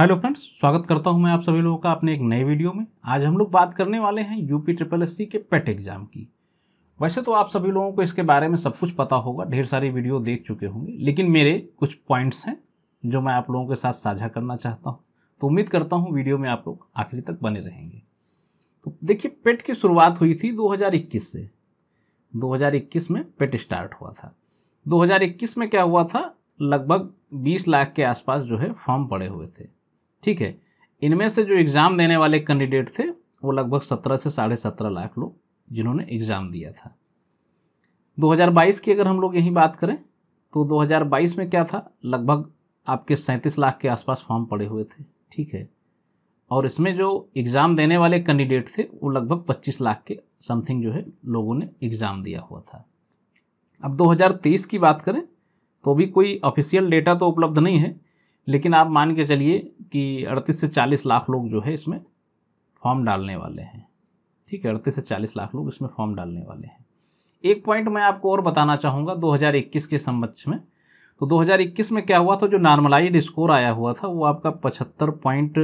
hello friends स्वागत करता हूं मैं आप सभी लोगों का अपने एक नए वीडियो में आज हम लोग बात करने वाले हैं यूपी ट्रिपल एस के पेट एग्जाम e की वैसे तो आप सभी लोगों को इसके बारे में सब कुछ पता होगा ढेर सारी वीडियो देख चुके होंगे लेकिन मेरे कुछ पॉइंट्स हैं जो मैं आप लोगों के साथ साझा करना चाहता हूँ तो उम्मीद करता हूँ वीडियो में आप लोग आखिरी तक बने रहेंगे तो देखिए पेट e की शुरुआत हुई थी दो से दो में पेट स्टार्ट e हुआ था दो में क्या हुआ था लगभग बीस लाख के आसपास जो है फॉर्म पड़े हुए थे ठीक है इनमें से जो एग्ज़ाम देने वाले कैंडिडेट थे वो लगभग सत्रह से साढ़े सत्रह लाख लोग जिन्होंने एग्ज़ाम दिया था 2022 की अगर हम लोग यही बात करें तो 2022 में क्या था लगभग आपके सैंतीस लाख के आसपास फॉर्म पड़े हुए थे ठीक है और इसमें जो एग्ज़ाम देने वाले कैंडिडेट थे वो लगभग 25 लाख के समथिंग जो है लोगों ने एग्ज़ाम दिया हुआ था अब 2023 की बात करें तो भी कोई ऑफिशियल डेटा तो उपलब्ध नहीं है लेकिन आप मान के चलिए कि अड़तीस से चालीस लाख लोग जो है इसमें फॉर्म डालने वाले हैं ठीक है अड़तीस से चालीस लाख लोग इसमें फॉर्म डालने वाले हैं एक पॉइंट मैं आपको और बताना चाहूँगा दो के संबंध में तो 2021 में क्या हुआ था जो नॉर्मलाइज स्कोर आया हुआ था वो आपका पचहत्तर पॉइंट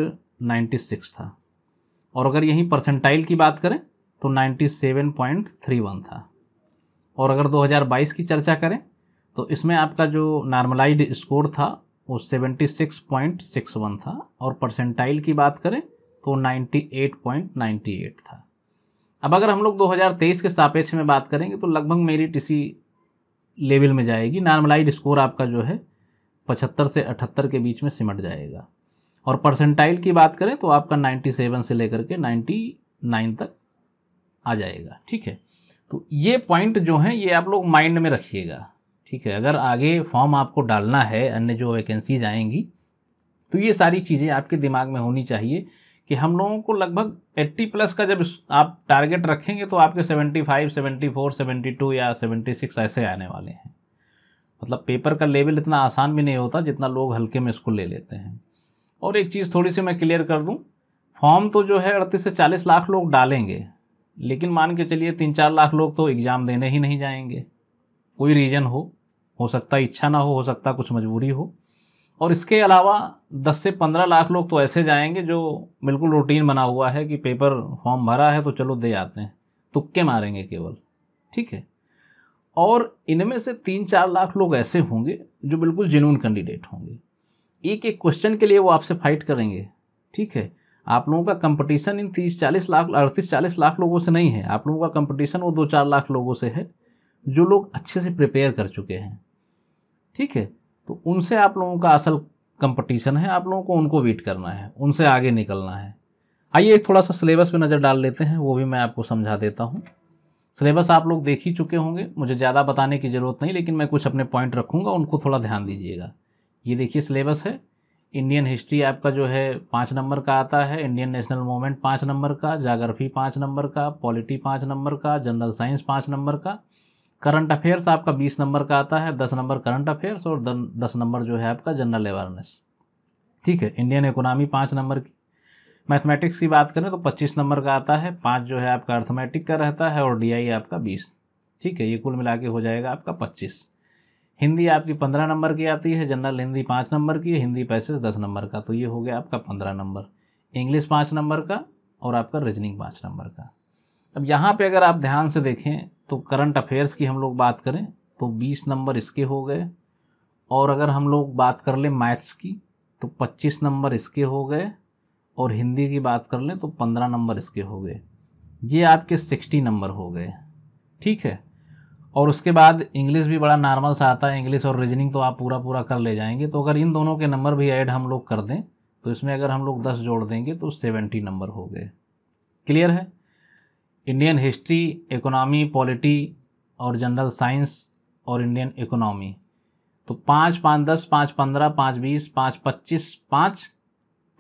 नाइन्टी सिक्स था और अगर यहीं परसेंटाइल की बात करें तो ninety seven point three one था और अगर 2022 की चर्चा करें तो इसमें आपका जो नॉर्मलाइज स्कोर था वो 76.61 था और परसेंटाइल की बात करें तो 98.98 था अब अगर हम लोग 2023 के सापेक्ष में बात करेंगे तो लगभग मेरिट इसी लेवल में जाएगी नॉर्मलाइज स्कोर आपका जो है 75 से 78 के बीच में सिमट जाएगा और परसेंटाइल की बात करें तो आपका 97 से लेकर के 99 तक आ जाएगा ठीक है तो ये पॉइंट जो है ये आप लोग माइंड में रखिएगा ठीक है अगर आगे फॉर्म आपको डालना है अन्य जो वैकेंसीज आएंगी तो ये सारी चीज़ें आपके दिमाग में होनी चाहिए कि हम लोगों को लगभग 80 प्लस का जब आप टारगेट रखेंगे तो आपके 75, 74, 72 या 76 ऐसे आने वाले हैं मतलब पेपर का लेवल इतना आसान भी नहीं होता जितना लोग हल्के में इसको ले लेते हैं और एक चीज़ थोड़ी सी मैं क्लियर कर दूँ फॉर्म तो जो है अड़तीस से चालीस लाख लोग डालेंगे लेकिन मान के चलिए तीन चार लाख लोग तो एग्ज़ाम देने ही नहीं जाएंगे कोई रीज़न हो हो सकता है इच्छा ना हो हो सकता कुछ मजबूरी हो और इसके अलावा 10 से 15 लाख लोग तो ऐसे जाएंगे जो बिल्कुल रूटीन बना हुआ है कि पेपर फॉर्म भरा है तो चलो दे आते हैं तुक्के मारेंगे केवल ठीक है और इनमें से तीन चार लाख लोग ऐसे होंगे जो बिल्कुल जुनून कैंडिडेट होंगे एक एक क्वेश्चन के लिए वो आपसे फाइट करेंगे ठीक है आप लोगों का कंपटीशन इन तीस चालीस लाख अड़तीस चालीस लाख लोगों से नहीं है आप लोगों का कंपटीशन वो दो चार लाख लोगों से है जो लोग अच्छे से प्रिपेयर कर चुके हैं ठीक है तो उनसे आप लोगों का असल कंपटीशन है आप लोगों को उनको वीट करना है उनसे आगे निकलना है आइए एक थोड़ा सा सिलेबस पे नज़र डाल लेते हैं वो भी मैं आपको समझा देता हूँ सिलेबस आप लोग देख ही चुके होंगे मुझे ज़्यादा बताने की ज़रूरत नहीं लेकिन मैं कुछ अपने पॉइंट रखूँगा उनको थोड़ा ध्यान दीजिएगा ये देखिए सिलेबस है इंडियन हिस्ट्री आपका जो है पाँच नंबर का आता है इंडियन नेशनल मूवमेंट पाँच नंबर का जागरफी पाँच नंबर का पॉलिटी पाँच नंबर का जनरल साइंस पाँच नंबर का करंट अफेयर्स आपका बीस नंबर का आता है दस नंबर करंट अफेयर्स और दस नंबर जो है आपका जनरल अवेयरनेस ठीक है इंडियन इकोनॉमी पाँच नंबर की मैथमेटिक्स की बात करें तो पच्चीस नंबर का आता है पाँच जो है आपका अर्थमेटिक का रहता है और डी आपका बीस ठीक है ये कुल मिला के हो जाएगा आपका पच्चीस हिंदी आपकी पंद्रह नंबर की आती है जनरल हिंदी पाँच नंबर की हिंदी पैसेज दस नंबर का तो ये हो गया आपका पंद्रह नंबर इंग्लिश पाँच नंबर का और आपका रीजनिंग पाँच नंबर का अब यहाँ पे अगर आप ध्यान से देखें तो करंट अफेयर्स की हम लोग बात करें तो 20 नंबर इसके हो गए और अगर हम लोग बात कर लें मैथ्स की तो 25 नंबर इसके हो गए और हिंदी की बात कर लें तो 15 नंबर इसके हो गए ये आपके 60 नंबर हो गए ठीक है और उसके बाद इंग्लिश भी बड़ा नॉर्मल सा आता है इंग्लिश और रीजनिंग तो आप पूरा पूरा कर ले जाएंगे तो अगर इन दोनों के नंबर भी ऐड हम लोग कर दें तो इसमें अगर हम लोग दस जोड़ देंगे तो सेवेंटी नंबर हो गए क्लियर है इंडियन हिस्ट्री इकोनॉमी पॉलिटी और जनरल साइंस और इंडियन इकोनॉमी तो पाँच पाँच दस पाँच पंद्रह पाँच बीस पाँच पच्चीस पाँच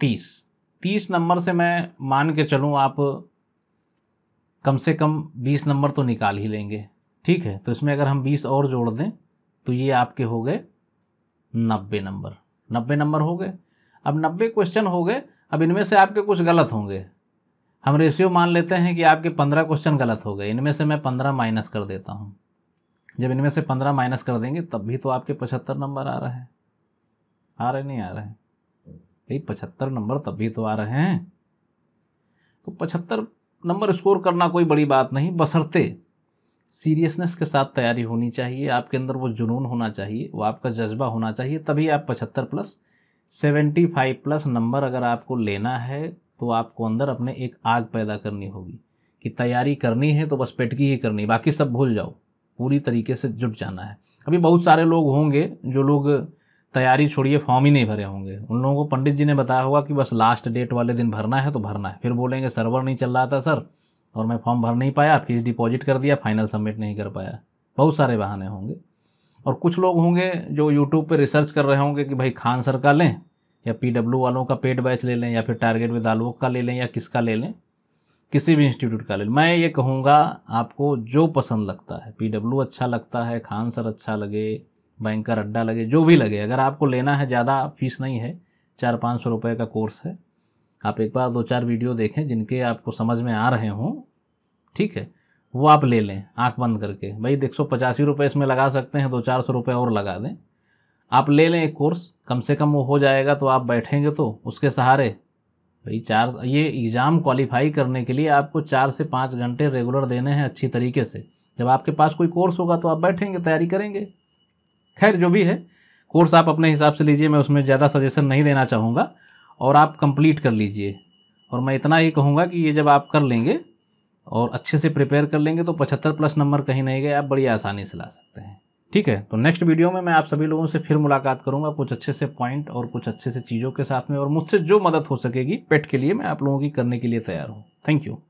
तीस तीस नंबर से मैं मान के चलूँ आप कम से कम बीस नंबर तो निकाल ही लेंगे ठीक है तो इसमें अगर हम बीस और जोड़ दें तो ये आपके हो गए नब्बे नंबर नब्बे नंबर हो गए अब नब्बे क्वेश्चन हो गए अब इनमें से आपके कुछ गलत होंगे हम रेशियो मान लेते हैं कि आपके पंद्रह क्वेश्चन गलत हो गए इनमें से मैं पंद्रह माइनस कर देता हूँ जब इनमें से पंद्रह माइनस कर देंगे तब भी तो आपके पचहत्तर नंबर आ रहे हैं आ रहे नहीं आ रहे भाई पचहत्तर नंबर तब भी तो आ रहे हैं तो पचहत्तर नंबर स्कोर करना कोई बड़ी बात नहीं बसरते सीरियसनेस के साथ तैयारी होनी चाहिए आपके अंदर वो जुनून होना चाहिए वो आपका जज्बा होना चाहिए तभी आप पचहत्तर plus seventy five plus number अगर आपको लेना है तो आपको अंदर अपने एक आग पैदा करनी होगी कि तैयारी करनी है तो बस पेटकी ही करनी बाकी सब भूल जाओ पूरी तरीके से जुट जाना है अभी बहुत सारे लोग होंगे जो लोग तैयारी छोड़िए फॉर्म ही नहीं भरे होंगे उन लोगों को पंडित जी ने बताया होगा कि बस लास्ट डेट वाले दिन भरना है तो भरना है फिर बोलेंगे सर्वर नहीं चल रहा था सर और मैं फॉर्म भर नहीं पाया फीस डिपॉजिट कर दिया फाइनल सबमिट नहीं कर पाया बहुत सारे बहाने होंगे और कुछ लोग होंगे जो यूट्यूब पर रिसर्च कर रहे होंगे कि भाई खान सर का लें या पीडब्ल्यू वालों का पेड बैच ले लें या फिर टारगेट विद आलोक का ले लें या किसका ले लें किसी भी इंस्टीट्यूट का ले मैं ये कहूँगा आपको जो पसंद लगता है पीडब्ल्यू अच्छा लगता है खान सर अच्छा लगे बैंकर अड्डा लगे जो भी लगे अगर आपको लेना है ज़्यादा फीस नहीं है चार पाँच सौ रुपये का कोर्स है आप एक बार दो चार वीडियो देखें जिनके आपको समझ में आ रहे हों ठीक है वो आप ले लें आँख बंद करके भाई देख सौ पचासी रुपये इसमें लगा सकते हैं दो चार सौ रुपये और लगा दें आप ले लें एक कोर्स कम से कम वो हो जाएगा तो आप बैठेंगे तो उसके सहारे भाई चार ये एग्ज़ाम क्वालिफाई करने के लिए आपको चार से पाँच घंटे रेगुलर देने हैं अच्छी तरीके से जब आपके पास कोई कोर्स होगा तो आप बैठेंगे तैयारी करेंगे खैर जो भी है कोर्स आप अपने हिसाब से लीजिए मैं उसमें ज़्यादा सजेशन नहीं देना चाहूँगा और आप कंप्लीट कर लीजिए और मैं इतना ही कहूँगा कि ये जब आप कर लेंगे और अच्छे से प्रिपेयर कर लेंगे तो पचहत्तर प्लस नंबर कहीं नहीं गए आप बड़ी आसानी से ला सकते हैं ठीक है तो नेक्स्ट वीडियो में मैं आप सभी लोगों से फिर मुलाकात करूंगा कुछ अच्छे से पॉइंट और कुछ अच्छे से चीज़ों के साथ में और मुझसे जो मदद हो सकेगी पेट के लिए मैं आप लोगों की करने के लिए तैयार हूँ थैंक यू